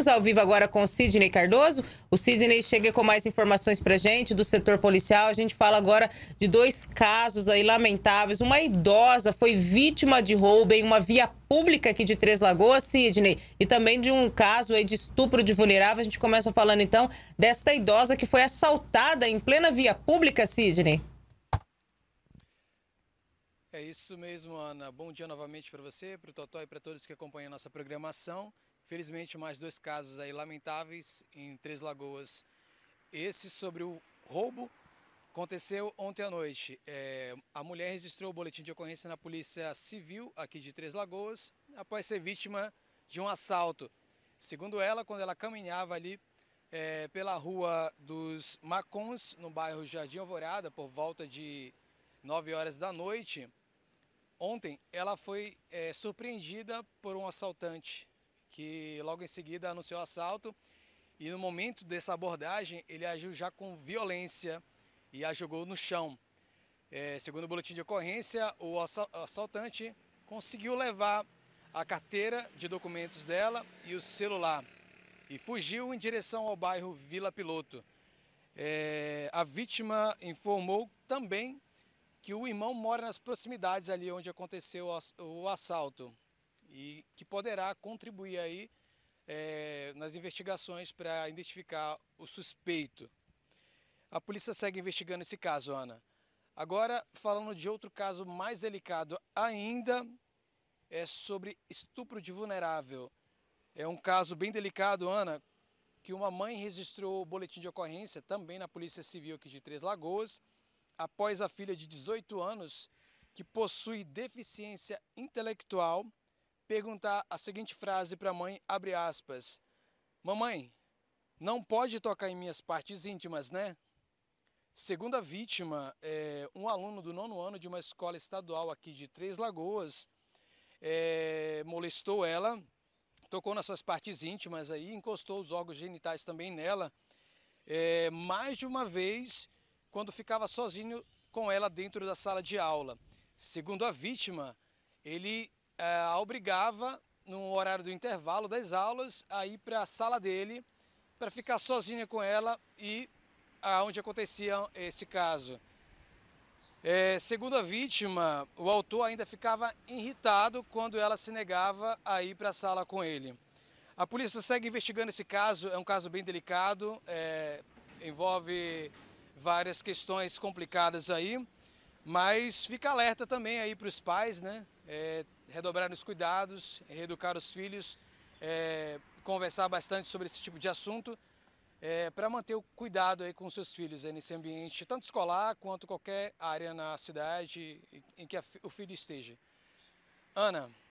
Vamos ao vivo agora com o Sidney Cardoso. O Sidney chega com mais informações para gente do setor policial. A gente fala agora de dois casos aí lamentáveis. Uma idosa foi vítima de roubo em uma via pública aqui de Três Lagoas, Sidney, e também de um caso aí de estupro de vulnerável. A gente começa falando então desta idosa que foi assaltada em plena via pública, Sidney. É isso mesmo, Ana. Bom dia novamente para você, para o Totó e para todos que acompanham a nossa programação. Felizmente, mais dois casos aí lamentáveis em Três Lagoas. Esse sobre o roubo aconteceu ontem à noite. É, a mulher registrou o boletim de ocorrência na Polícia Civil aqui de Três Lagoas após ser vítima de um assalto. Segundo ela, quando ela caminhava ali é, pela rua dos Macons, no bairro Jardim Alvorada, por volta de 9 horas da noite, ontem ela foi é, surpreendida por um assaltante que logo em seguida anunciou assalto. E no momento dessa abordagem, ele agiu já com violência e a jogou no chão. É, segundo o boletim de ocorrência, o assaltante conseguiu levar a carteira de documentos dela e o celular e fugiu em direção ao bairro Vila Piloto. É, a vítima informou também que o irmão mora nas proximidades ali onde aconteceu o assalto e que poderá contribuir aí é, nas investigações para identificar o suspeito. A polícia segue investigando esse caso, Ana. Agora, falando de outro caso mais delicado ainda, é sobre estupro de vulnerável. É um caso bem delicado, Ana, que uma mãe registrou o boletim de ocorrência também na Polícia Civil aqui de Três Lagoas, após a filha de 18 anos, que possui deficiência intelectual, perguntar a seguinte frase para a mãe, abre aspas. Mamãe, não pode tocar em minhas partes íntimas, né? Segunda vítima, é, um aluno do nono ano de uma escola estadual aqui de Três Lagoas é, molestou ela, tocou nas suas partes íntimas aí, encostou os órgãos genitais também nela. É, mais de uma vez, quando ficava sozinho com ela dentro da sala de aula. Segundo a vítima, ele é, a obrigava, no horário do intervalo das aulas, a ir para a sala dele para ficar sozinha com ela e aonde acontecia esse caso. É, segundo a vítima, o autor ainda ficava irritado quando ela se negava a ir para a sala com ele. A polícia segue investigando esse caso, é um caso bem delicado, é, envolve várias questões complicadas aí. Mas fica alerta também aí para os pais, né? É, redobrar os cuidados, reeducar os filhos, é, conversar bastante sobre esse tipo de assunto é, para manter o cuidado aí com seus filhos aí nesse ambiente, tanto escolar quanto qualquer área na cidade em que a, o filho esteja. Ana,